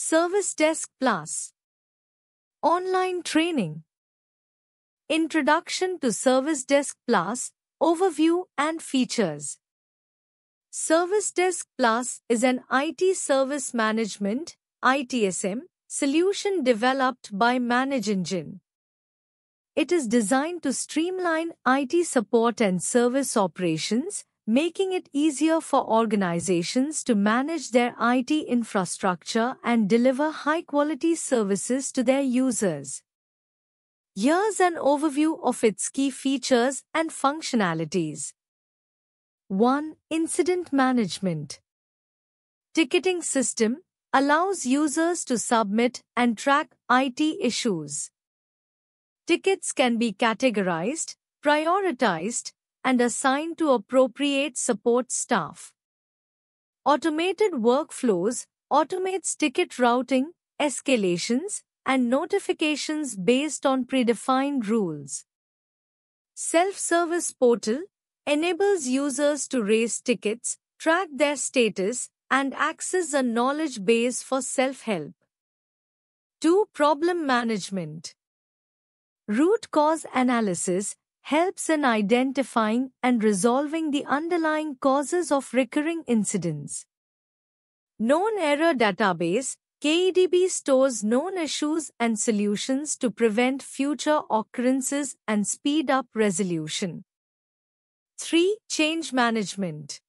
Service Desk Plus Online Training Introduction to Service Desk Plus, Overview and Features Service Desk Plus is an IT service management ITSM, solution developed by ManageEngine. It is designed to streamline IT support and service operations, making it easier for organizations to manage their IT infrastructure and deliver high-quality services to their users. Here's an overview of its key features and functionalities. 1. Incident Management Ticketing system allows users to submit and track IT issues. Tickets can be categorized, prioritized, and assigned to appropriate support staff. Automated workflows automates ticket routing, escalations, and notifications based on predefined rules. Self-service portal enables users to raise tickets, track their status, and access a knowledge base for self-help. 2. Problem management. Root cause analysis helps in identifying and resolving the underlying causes of recurring incidents. Known Error Database KEDB stores known issues and solutions to prevent future occurrences and speed up resolution. 3. Change Management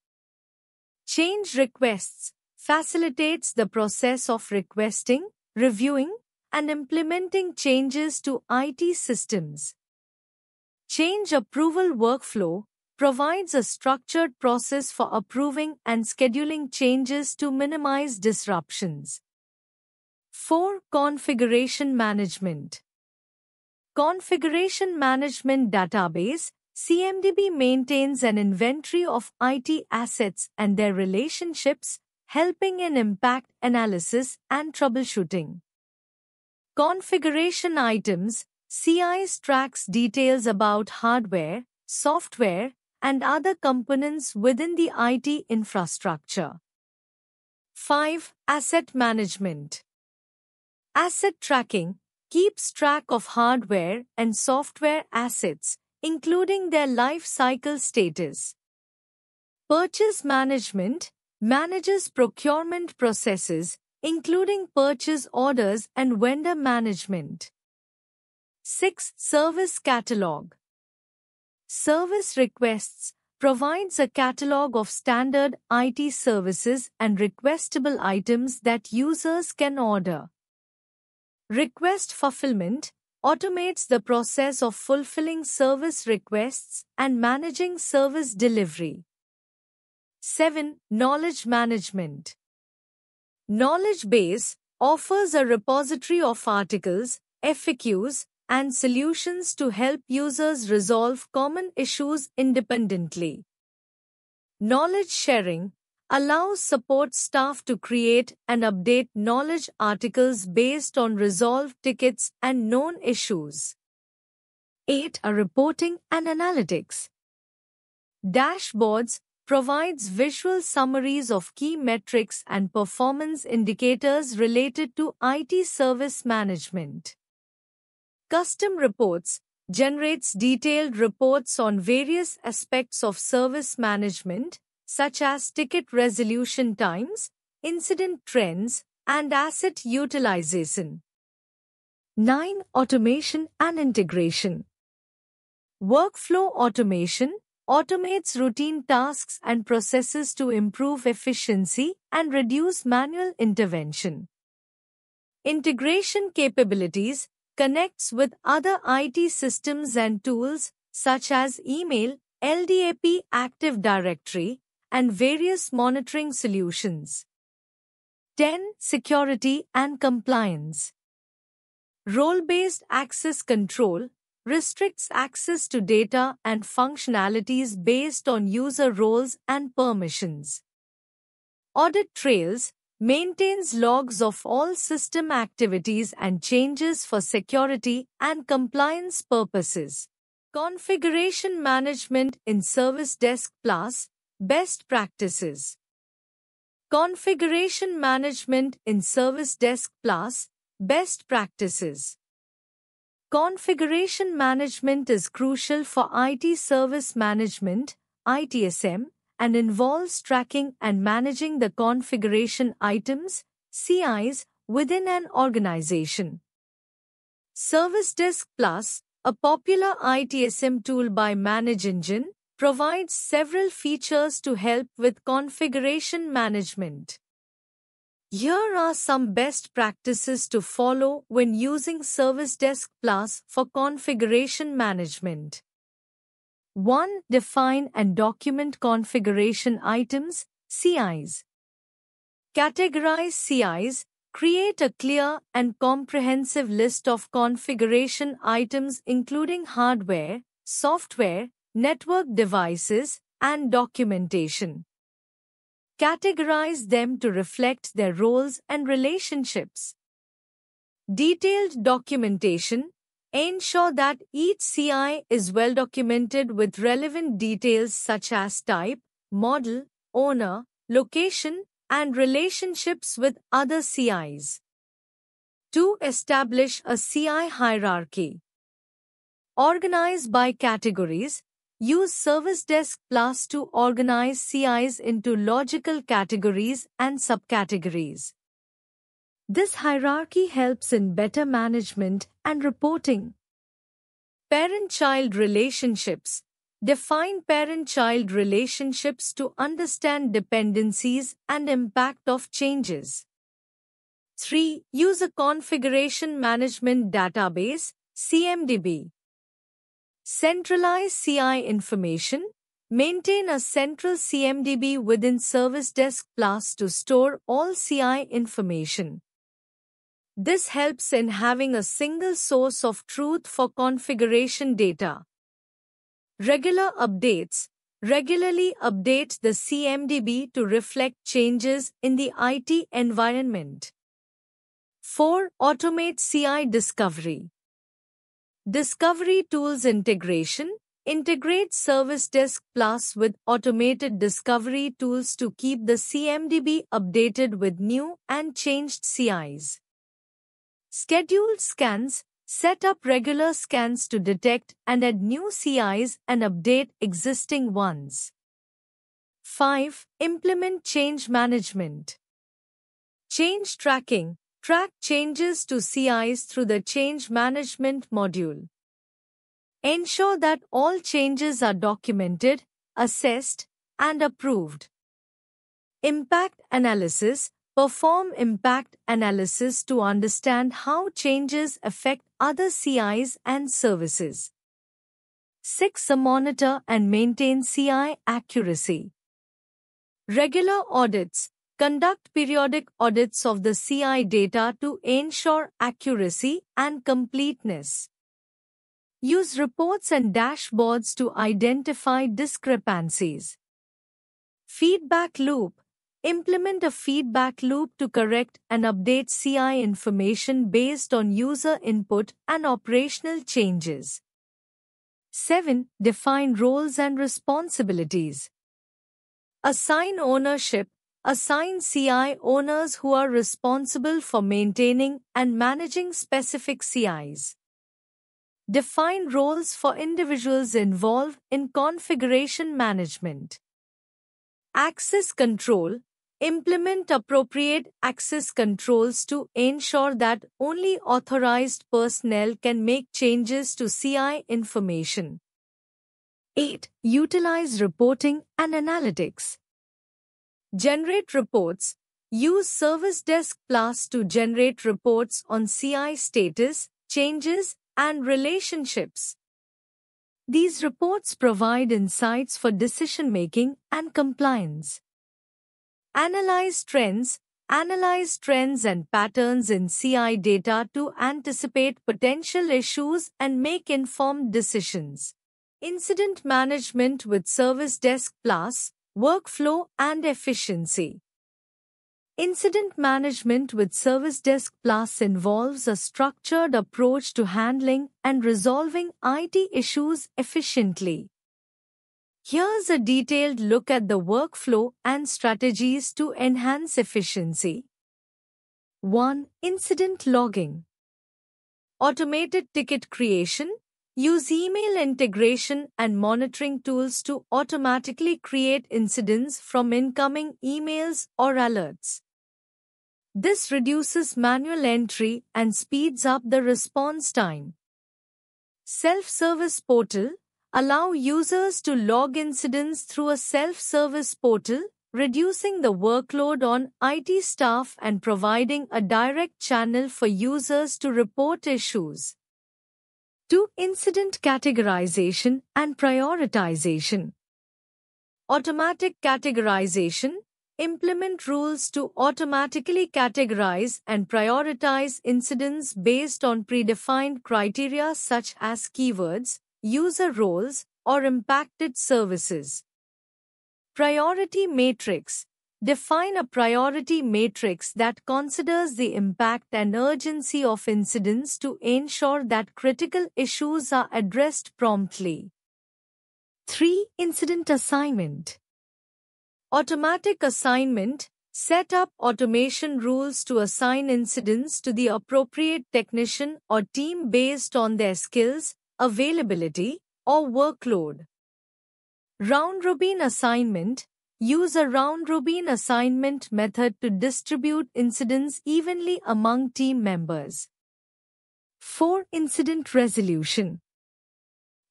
Change Requests facilitates the process of requesting, reviewing, and implementing changes to IT systems. Change approval workflow provides a structured process for approving and scheduling changes to minimize disruptions. 4. Configuration Management Configuration Management Database CMDB maintains an inventory of IT assets and their relationships, helping in impact analysis and troubleshooting. Configuration items CI's tracks details about hardware, software, and other components within the IT infrastructure. 5. Asset Management Asset tracking keeps track of hardware and software assets, including their life cycle status. Purchase management manages procurement processes, including purchase orders and vendor management. 6. Service Catalog Service Requests provides a catalog of standard IT services and requestable items that users can order. Request Fulfillment automates the process of fulfilling service requests and managing service delivery. 7. Knowledge Management Knowledge Base offers a repository of articles, FAQs, and solutions to help users resolve common issues independently. Knowledge sharing allows support staff to create and update knowledge articles based on resolved tickets and known issues. 8 are reporting and analytics. Dashboards provides visual summaries of key metrics and performance indicators related to IT service management. Custom Reports generates detailed reports on various aspects of service management, such as ticket resolution times, incident trends, and asset utilization. 9. Automation and Integration Workflow automation automates routine tasks and processes to improve efficiency and reduce manual intervention. Integration capabilities connects with other IT systems and tools such as email, LDAP Active Directory, and various monitoring solutions. 10. Security and Compliance Role-based access control restricts access to data and functionalities based on user roles and permissions. Audit trails maintains logs of all system activities and changes for security and compliance purposes. Configuration Management in Service Desk Plus Best Practices Configuration Management in Service Desk Plus Best Practices Configuration management is crucial for IT service management, ITSM, and involves tracking and managing the configuration items, CIs, within an organization. Service Desk Plus, a popular ITSM tool by ManageEngine, provides several features to help with configuration management. Here are some best practices to follow when using Service Desk Plus for configuration management. 1. Define and document configuration items, CIs. Categorize CIs, create a clear and comprehensive list of configuration items including hardware, software, network devices, and documentation. Categorize them to reflect their roles and relationships. Detailed documentation, Ensure that each CI is well documented with relevant details such as type, model, owner, location, and relationships with other CIs. 2. Establish a CI hierarchy. Organize by categories. Use Service Desk Plus to organize CIs into logical categories and subcategories. This hierarchy helps in better management and reporting. Parent-child relationships Define parent-child relationships to understand dependencies and impact of changes. 3. Use a configuration management database CMDB. Centralize CI information. Maintain a central CMDB within Service Desk Plus to store all CI information. This helps in having a single source of truth for configuration data. Regular updates regularly update the CMDB to reflect changes in the IT environment. 4. Automate CI discovery. Discovery tools integration Integrate Service Desk Plus with automated discovery tools to keep the CMDB updated with new and changed CIs scheduled scans, set up regular scans to detect and add new CIs and update existing ones. 5. Implement change management. Change tracking. Track changes to CIs through the change management module. Ensure that all changes are documented, assessed, and approved. Impact analysis Perform impact analysis to understand how changes affect other CIs and services. 6. Monitor and maintain CI accuracy. Regular audits. Conduct periodic audits of the CI data to ensure accuracy and completeness. Use reports and dashboards to identify discrepancies. Feedback loop. Implement a feedback loop to correct and update CI information based on user input and operational changes. 7. Define roles and responsibilities. Assign ownership. Assign CI owners who are responsible for maintaining and managing specific CIs. Define roles for individuals involved in configuration management. Access control Implement appropriate access controls to ensure that only authorized personnel can make changes to CI information. 8. Utilize reporting and analytics. Generate reports. Use Service Desk Plus to generate reports on CI status, changes, and relationships. These reports provide insights for decision making and compliance. Analyze trends. Analyze trends and patterns in CI data to anticipate potential issues and make informed decisions. Incident management with Service Desk Plus, workflow and efficiency. Incident management with Service Desk Plus involves a structured approach to handling and resolving IT issues efficiently. Here's a detailed look at the workflow and strategies to enhance efficiency. 1. Incident logging. Automated ticket creation. Use email integration and monitoring tools to automatically create incidents from incoming emails or alerts. This reduces manual entry and speeds up the response time. Self-service portal allow users to log incidents through a self-service portal, reducing the workload on IT staff and providing a direct channel for users to report issues. 2. Incident categorization and prioritization. Automatic categorization. Implement rules to automatically categorize and prioritize incidents based on predefined criteria such as keywords, user roles, or impacted services. Priority matrix. Define a priority matrix that considers the impact and urgency of incidents to ensure that critical issues are addressed promptly. 3. Incident assignment. Automatic assignment. Set up automation rules to assign incidents to the appropriate technician or team based on their skills, availability, or workload. Round robin assignment Use a round robin assignment method to distribute incidents evenly among team members. 4. Incident resolution.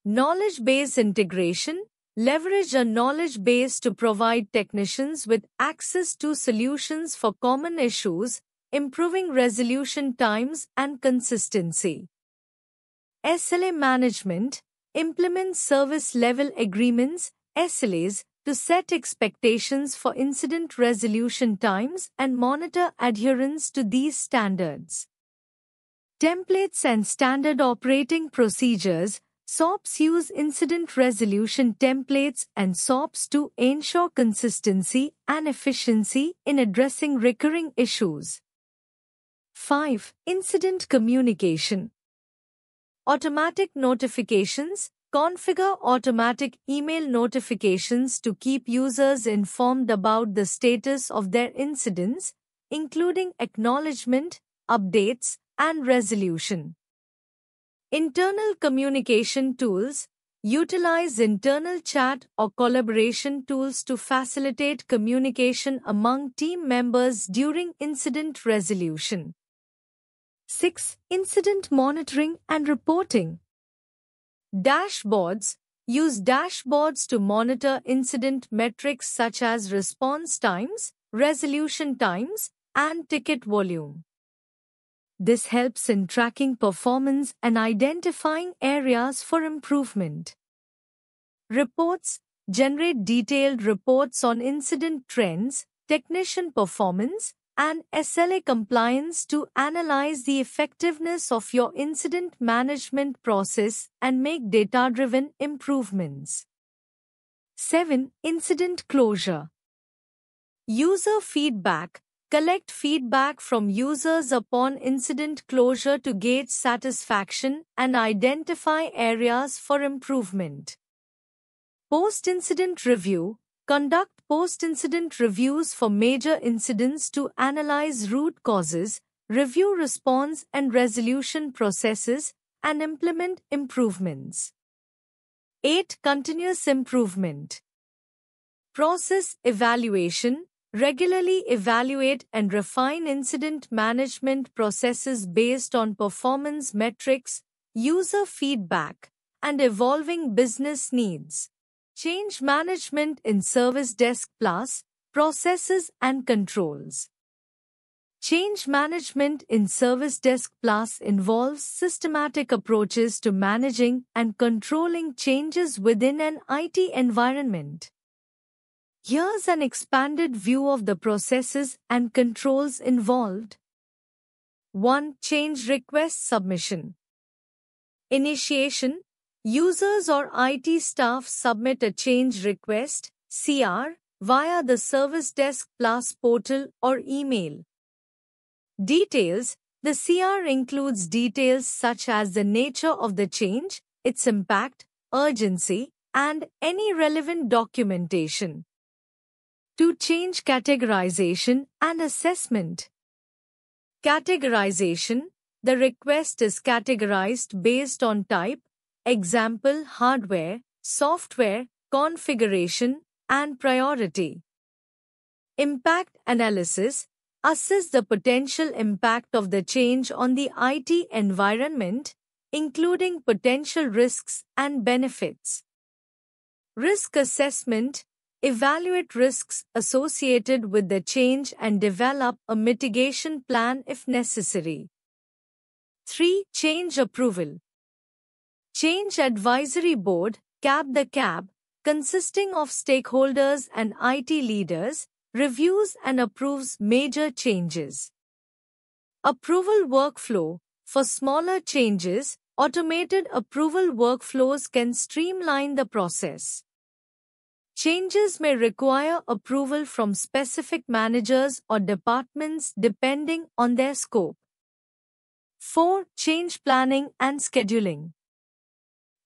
Knowledge base integration. Leverage a knowledge base to provide technicians with access to solutions for common issues, improving resolution times and consistency. SLA management implements service level agreements, SLAs, to set expectations for incident resolution times and monitor adherence to these standards. Templates and standard operating procedures SOPs use incident resolution templates and SOPs to ensure consistency and efficiency in addressing recurring issues. 5. Incident communication Automatic notifications. Configure automatic email notifications to keep users informed about the status of their incidents, including acknowledgement, updates, and resolution. Internal communication tools utilize internal chat or collaboration tools to facilitate communication among team members during incident resolution. 6. Incident monitoring and reporting. Dashboards use dashboards to monitor incident metrics such as response times, resolution times, and ticket volume. This helps in tracking performance and identifying areas for improvement. Reports generate detailed reports on incident trends, technician performance, and SLA compliance to analyze the effectiveness of your incident management process and make data-driven improvements. 7. Incident closure. User feedback. Collect feedback from users upon incident closure to gauge satisfaction and identify areas for improvement. Post-incident review. Conduct post-incident reviews for major incidents to analyze root causes, review response and resolution processes, and implement improvements. 8. Continuous improvement. Process evaluation. Regularly evaluate and refine incident management processes based on performance metrics, user feedback, and evolving business needs. Change management in service desk plus processes and controls. Change management in Service Desk Plus involves systematic approaches to managing and controlling changes within an IT environment. Here's an expanded view of the processes and controls involved. 1. Change Request Submission Initiation, Users or IT staff submit a change request, CR, via the Service Desk Plus portal or email. Details The CR includes details such as the nature of the change, its impact, urgency, and any relevant documentation. To change categorization and assessment. Categorization The request is categorized based on type, example hardware, software, configuration, and priority. Impact analysis assess the potential impact of the change on the IT environment, including potential risks and benefits. Risk assessment evaluate risks associated with the change and develop a mitigation plan if necessary. 3. Change approval Change Advisory Board, CAB the CAB, consisting of stakeholders and IT leaders, reviews and approves major changes. Approval workflow for smaller changes, automated approval workflows can streamline the process. Changes may require approval from specific managers or departments depending on their scope. 4. Change planning and scheduling.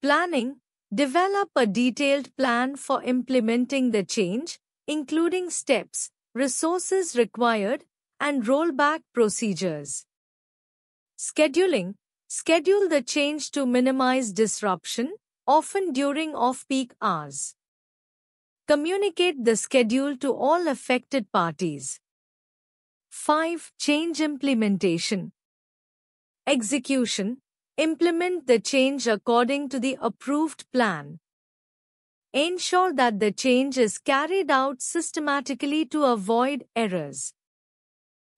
Planning Develop a detailed plan for implementing the change, including steps, resources required, and rollback procedures. Scheduling Schedule the change to minimize disruption, often during off peak hours. Communicate the schedule to all affected parties. 5. Change implementation. Execution Implement the change according to the approved plan. Ensure that the change is carried out systematically to avoid errors.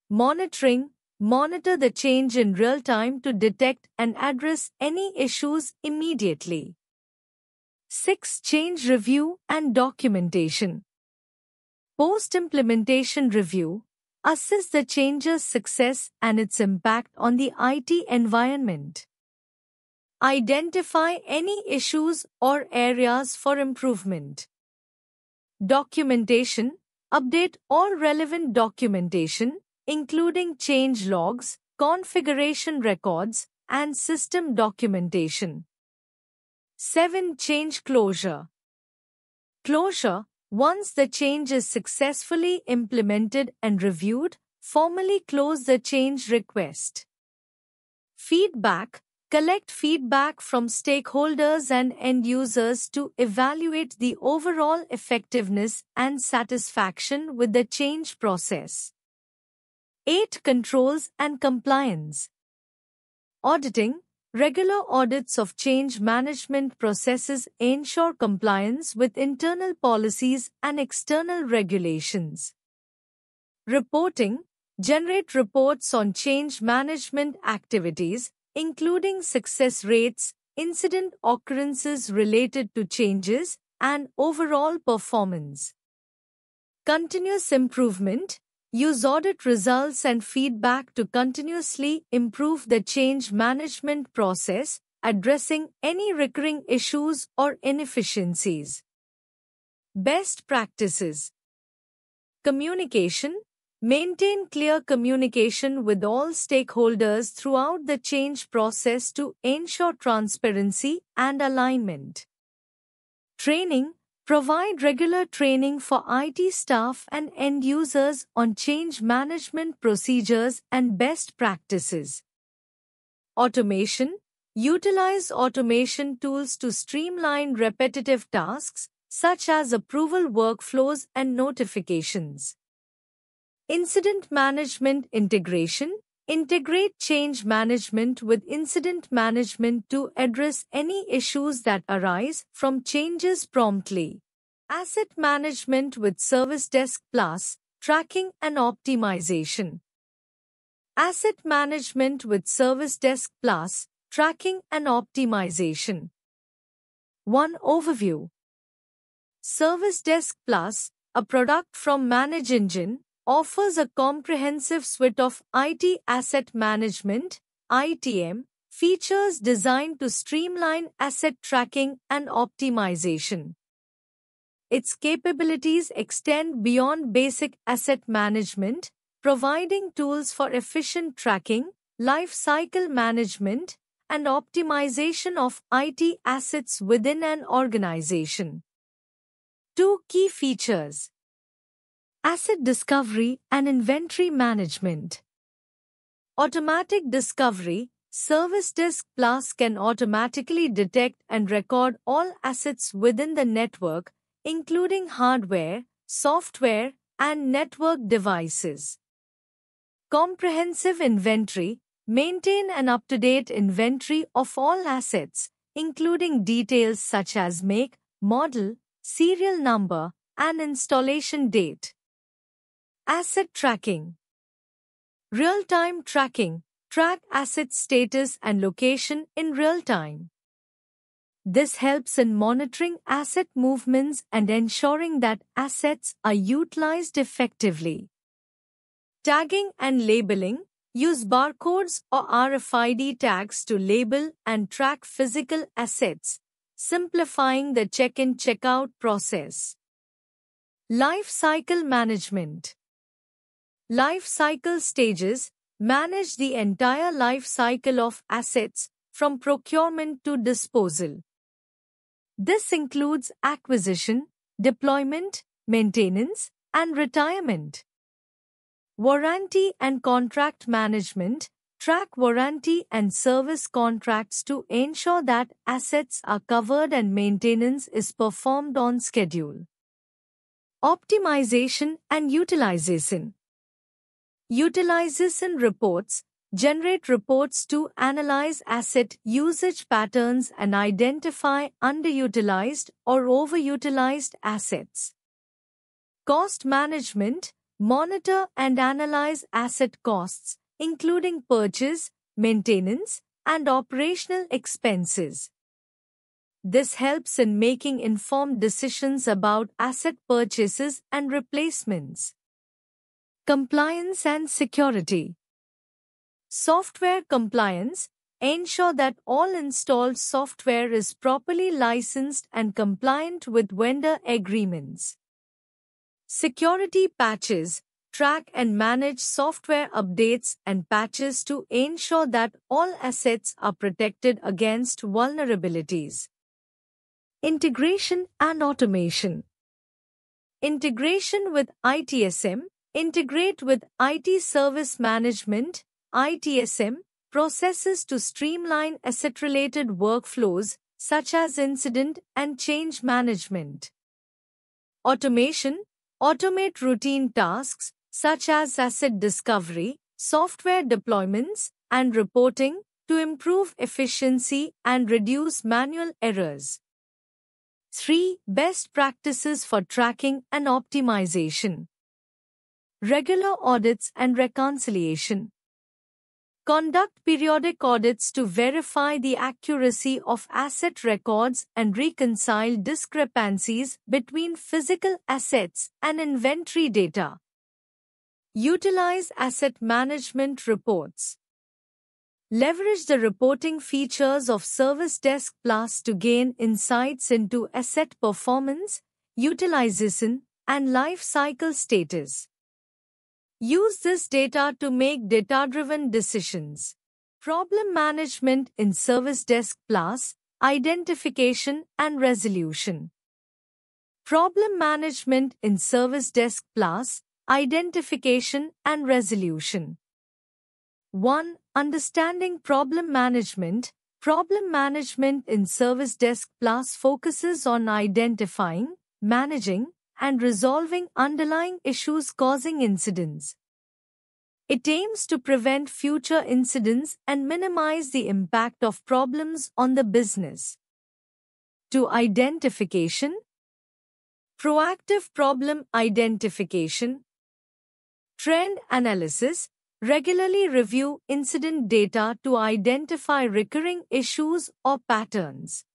Monitoring Monitor the change in real time to detect and address any issues immediately. 6. Change review and documentation. Post implementation review assess the change's success and its impact on the IT environment. Identify any issues or areas for improvement. Documentation, update all relevant documentation, including change logs, configuration records, and system documentation. 7. Change closure. Closure, once the change is successfully implemented and reviewed, formally close the change request. Feedback, collect feedback from stakeholders and end users to evaluate the overall effectiveness and satisfaction with the change process. 8. Controls and compliance. Auditing. Regular audits of change management processes ensure compliance with internal policies and external regulations. Reporting. Generate reports on change management activities including success rates, incident occurrences related to changes, and overall performance. Continuous improvement Use audit results and feedback to continuously improve the change management process, addressing any recurring issues or inefficiencies. Best practices Communication Maintain clear communication with all stakeholders throughout the change process to ensure transparency and alignment. Training Provide regular training for IT staff and end users on change management procedures and best practices. Automation Utilize automation tools to streamline repetitive tasks, such as approval workflows and notifications. Incident Management Integration Integrate change management with incident management to address any issues that arise from changes promptly. Asset management with Service Desk Plus, tracking and optimization. Asset management with Service Desk Plus, tracking and optimization. 1 Overview Service Desk Plus, a product from Manage Engine, offers a comprehensive suite of IT asset management ITM, features designed to streamline asset tracking and optimization. Its capabilities extend beyond basic asset management, providing tools for efficient tracking, lifecycle management, and optimization of IT assets within an organization. Two key features Asset Discovery and Inventory Management Automatic Discovery Service Disk Plus can automatically detect and record all assets within the network, including hardware, software, and network devices. Comprehensive Inventory Maintain an up-to-date inventory of all assets, including details such as make, model, serial number, and installation date. Asset tracking. Real-time tracking. Track asset status and location in real time. This helps in monitoring asset movements and ensuring that assets are utilized effectively. Tagging and labeling. Use barcodes or RFID tags to label and track physical assets, simplifying the check-in checkout process. Life cycle management. Life cycle stages manage the entire life cycle of assets from procurement to disposal. This includes acquisition, deployment, maintenance, and retirement. Warranty and contract management track warranty and service contracts to ensure that assets are covered and maintenance is performed on schedule. Optimization and utilization utilizes in reports, generate reports to analyze asset usage patterns and identify underutilized or overutilized assets. Cost management, monitor and analyze asset costs, including purchase, maintenance, and operational expenses. This helps in making informed decisions about asset purchases and replacements. Compliance and security. Software compliance ensure that all installed software is properly licensed and compliant with vendor agreements. Security patches track and manage software updates and patches to ensure that all assets are protected against vulnerabilities. Integration and automation. Integration with ITSM Integrate with IT Service Management, ITSM, processes to streamline asset-related workflows, such as incident and change management. Automation, automate routine tasks, such as asset discovery, software deployments, and reporting, to improve efficiency and reduce manual errors. 3. Best practices for tracking and optimization regular audits and reconciliation. Conduct periodic audits to verify the accuracy of asset records and reconcile discrepancies between physical assets and inventory data. Utilize asset management reports. Leverage the reporting features of Service Desk Plus to gain insights into asset performance, utilization, and life cycle status. Use this data to make data-driven decisions. Problem management in Service Desk Plus, Identification and Resolution. Problem management in Service Desk Plus, Identification and Resolution. 1. Understanding problem management. Problem management in Service Desk Plus focuses on identifying, managing, and resolving underlying issues causing incidents. It aims to prevent future incidents and minimize the impact of problems on the business. To identification, proactive problem identification, trend analysis, regularly review incident data to identify recurring issues or patterns.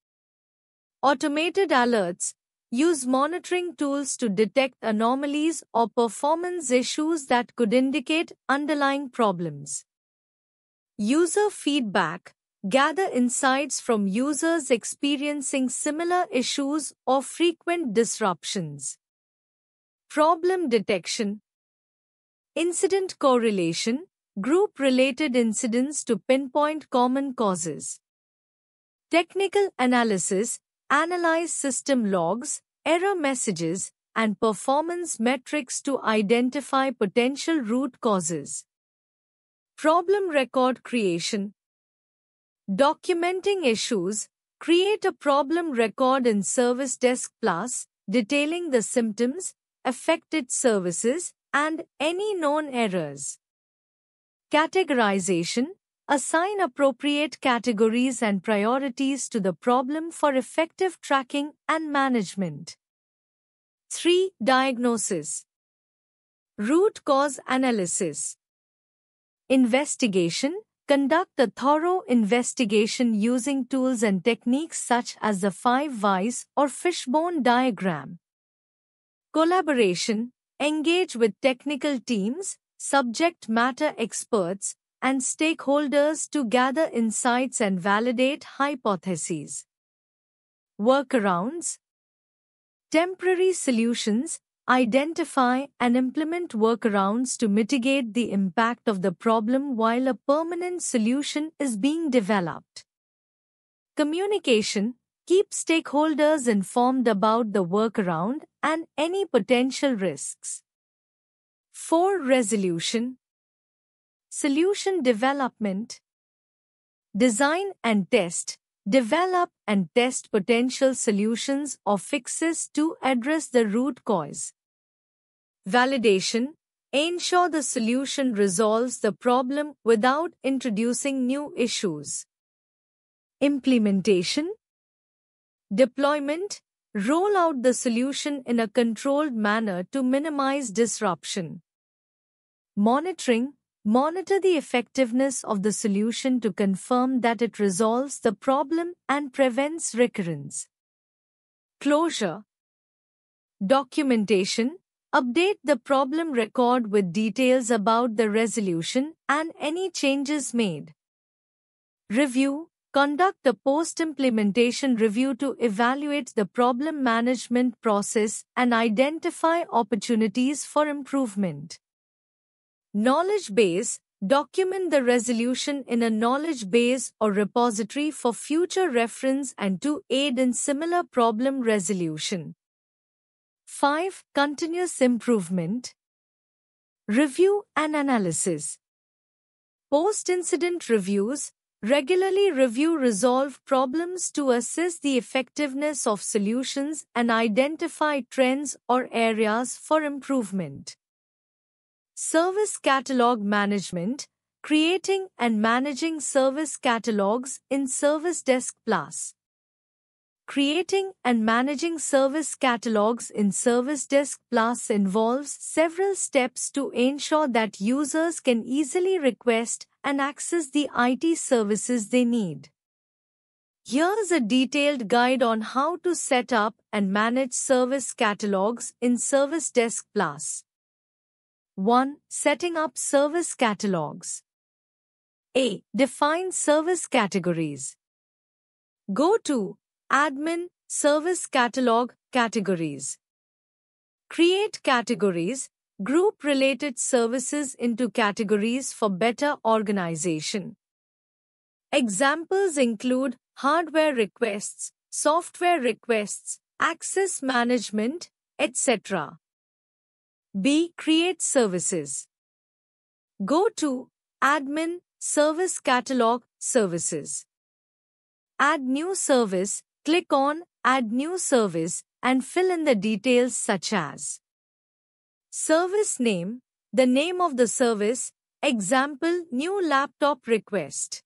Automated alerts, Use monitoring tools to detect anomalies or performance issues that could indicate underlying problems. User feedback. Gather insights from users experiencing similar issues or frequent disruptions. Problem detection. Incident correlation. Group related incidents to pinpoint common causes. Technical analysis analyze system logs, error messages, and performance metrics to identify potential root causes. Problem record creation. Documenting issues, create a problem record in Service Desk Plus, detailing the symptoms, affected services, and any known errors. Categorization assign appropriate categories and priorities to the problem for effective tracking and management. 3. Diagnosis Root cause analysis. Investigation Conduct a thorough investigation using tools and techniques such as the five whys or fishbone diagram. Collaboration Engage with technical teams, subject matter experts, and stakeholders to gather insights and validate hypotheses. Workarounds Temporary solutions identify and implement workarounds to mitigate the impact of the problem while a permanent solution is being developed. Communication Keep stakeholders informed about the workaround and any potential risks. 4. Resolution Solution development. Design and test. Develop and test potential solutions or fixes to address the root cause. Validation. Ensure the solution resolves the problem without introducing new issues. Implementation. Deployment. Roll out the solution in a controlled manner to minimize disruption. Monitoring. Monitor the effectiveness of the solution to confirm that it resolves the problem and prevents recurrence. Closure Documentation Update the problem record with details about the resolution and any changes made. Review Conduct a post-implementation review to evaluate the problem management process and identify opportunities for improvement. Knowledge base Document the resolution in a knowledge base or repository for future reference and to aid in similar problem resolution. 5. Continuous improvement. Review and analysis. Post-incident reviews regularly review resolve problems to assess the effectiveness of solutions and identify trends or areas for improvement. Service Catalog Management Creating and managing service catalogs in Service Desk Plus. Creating and managing service catalogs in Service Desk Plus involves several steps to ensure that users can easily request and access the IT services they need. Here's a detailed guide on how to set up and manage service catalogs in Service Desk Plus. 1. Setting up service catalogs. A. Define service categories. Go to Admin Service Catalog Categories. Create categories, group related services into categories for better organization. Examples include hardware requests, software requests, access management, etc. B. Create services. Go to Admin Service Catalog Services. Add new service, click on Add new service and fill in the details such as Service name, the name of the service, example new laptop request.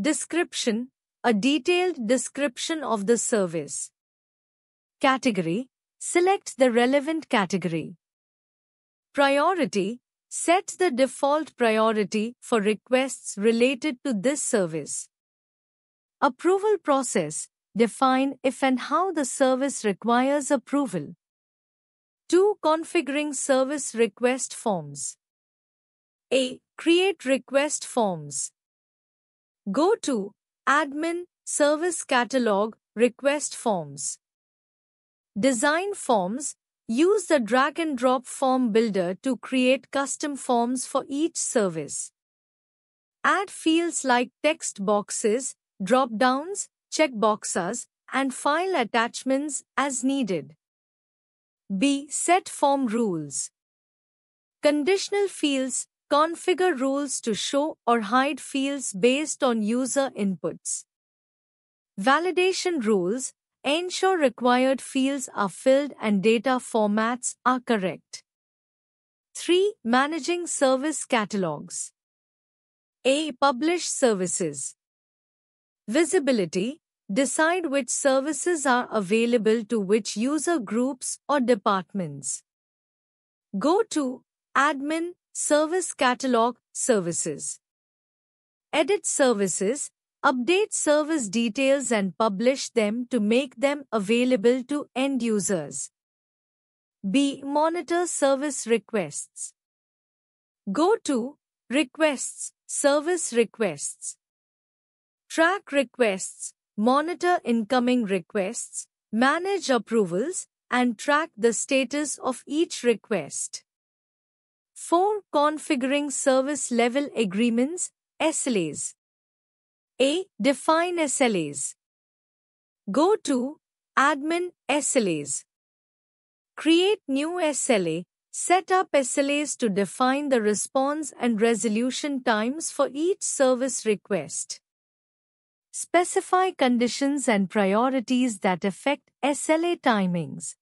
Description, a detailed description of the service. Category, select the relevant category. Priority Set the default priority for requests related to this service. Approval process Define if and how the service requires approval. 2. Configuring service request forms. A. Create request forms. Go to Admin Service Catalog Request Forms. Design forms Use the drag and drop form builder to create custom forms for each service. Add fields like text boxes, drop downs, checkboxes, and file attachments as needed. B. Set form rules. Conditional fields configure rules to show or hide fields based on user inputs. Validation rules Ensure required fields are filled and data formats are correct. 3. Managing service catalogs. A. Publish services. Visibility. Decide which services are available to which user groups or departments. Go to Admin Service Catalog Services. Edit Services update service details and publish them to make them available to end users. B. Monitor service requests. Go to Requests, Service Requests. Track requests, monitor incoming requests, manage approvals, and track the status of each request. 4. Configuring Service Level Agreements, SLAs. A. Define SLAs. Go to Admin SLAs. Create new SLA. Set up SLAs to define the response and resolution times for each service request. Specify conditions and priorities that affect SLA timings.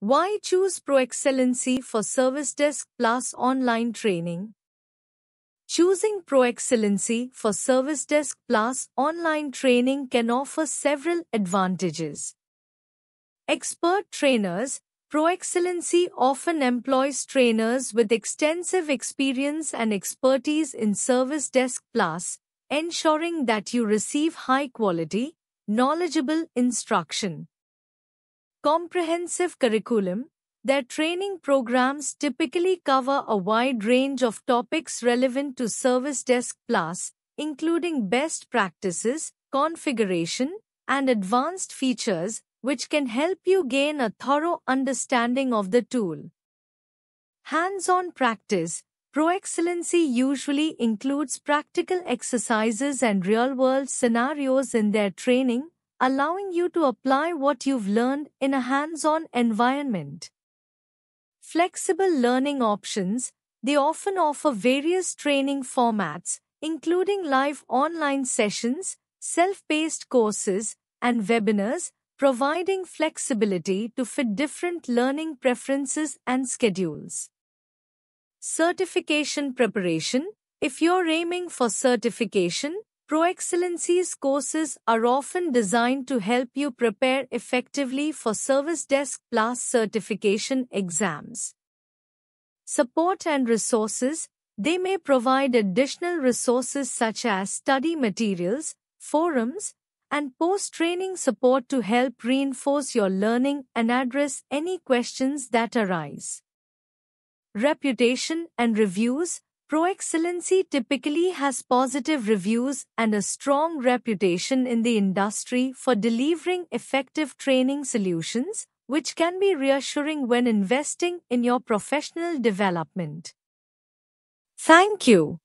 Why choose ProExcellency for Service Desk Plus online training? Choosing ProExcellency for Service Desk Plus online training can offer several advantages. Expert trainers, ProExcellency often employs trainers with extensive experience and expertise in Service Desk Plus, ensuring that you receive high quality, knowledgeable instruction. Comprehensive curriculum, their training programs typically cover a wide range of topics relevant to service desk plus, including best practices, configuration, and advanced features, which can help you gain a thorough understanding of the tool. Hands-on practice Pro-excellency usually includes practical exercises and real-world scenarios in their training, allowing you to apply what you've learned in a hands-on environment. Flexible learning options, they often offer various training formats, including live online sessions, self-paced courses, and webinars, providing flexibility to fit different learning preferences and schedules. Certification preparation, if you're aiming for certification, Pro Excellency's courses are often designed to help you prepare effectively for service desk plus certification exams. Support and resources They may provide additional resources such as study materials, forums, and post training support to help reinforce your learning and address any questions that arise. Reputation and reviews Pro Excellency typically has positive reviews and a strong reputation in the industry for delivering effective training solutions, which can be reassuring when investing in your professional development. Thank you.